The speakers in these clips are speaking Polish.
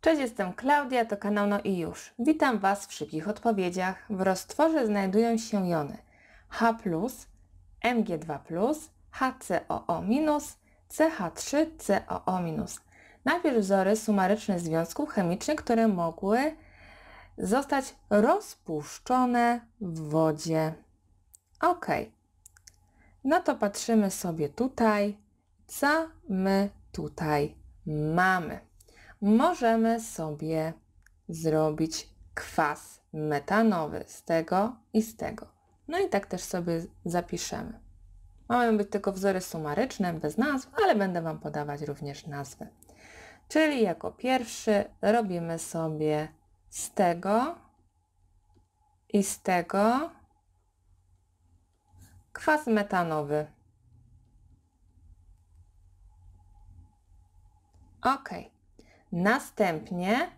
Cześć, jestem Klaudia, to kanał No i Już. Witam Was w szybkich odpowiedziach. W roztworze znajdują się jony H+, Mg2+, HCOO-, CH3COO-. Najpierw wzory sumaryczne związków chemicznych, które mogły zostać rozpuszczone w wodzie. Ok. No to patrzymy sobie tutaj, co my tutaj mamy możemy sobie zrobić kwas metanowy z tego i z tego. No i tak też sobie zapiszemy. Mają być tylko wzory sumaryczne, bez nazw, ale będę Wam podawać również nazwy. Czyli jako pierwszy robimy sobie z tego i z tego kwas metanowy. Ok, Następnie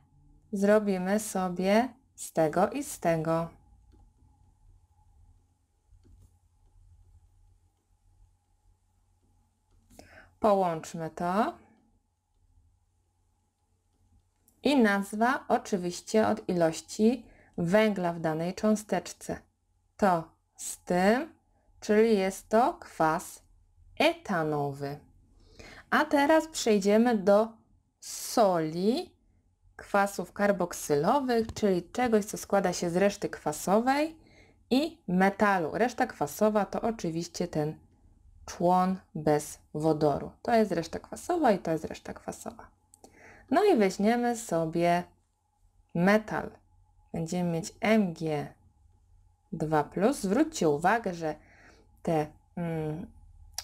zrobimy sobie z tego i z tego. Połączmy to. I nazwa oczywiście od ilości węgla w danej cząsteczce. To z tym, czyli jest to kwas etanowy. A teraz przejdziemy do soli, kwasów karboksylowych, czyli czegoś, co składa się z reszty kwasowej i metalu. Reszta kwasowa to oczywiście ten człon bez wodoru. To jest reszta kwasowa i to jest reszta kwasowa. No i weźmiemy sobie metal. Będziemy mieć Mg2+. Zwróćcie uwagę, że te mm,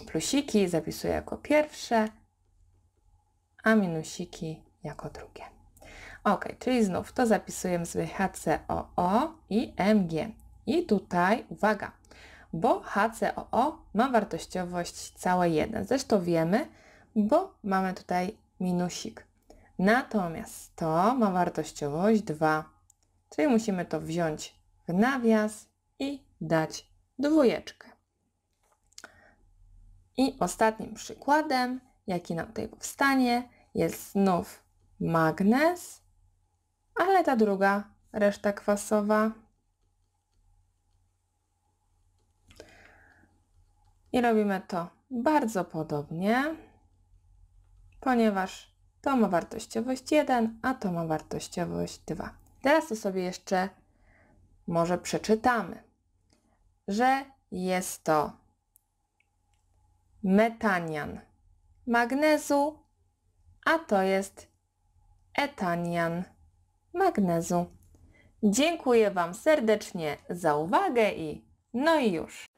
plusiki zapisuję jako pierwsze, a minusiki jako drugie. Ok, czyli znów to zapisujemy sobie HCOO i MG. I tutaj, uwaga, bo HCOO ma wartościowość całe 1. Zresztą wiemy, bo mamy tutaj minusik. Natomiast to ma wartościowość 2. Czyli musimy to wziąć w nawias i dać dwójeczkę. I ostatnim przykładem, jaki nam tutaj powstanie, jest znów magnez, ale ta druga reszta kwasowa. I robimy to bardzo podobnie, ponieważ to ma wartościowość 1, a to ma wartościowość 2. Teraz to sobie jeszcze może przeczytamy, że jest to metanian magnezu a to jest etanian magnezu. Dziękuję Wam serdecznie za uwagę i no i już.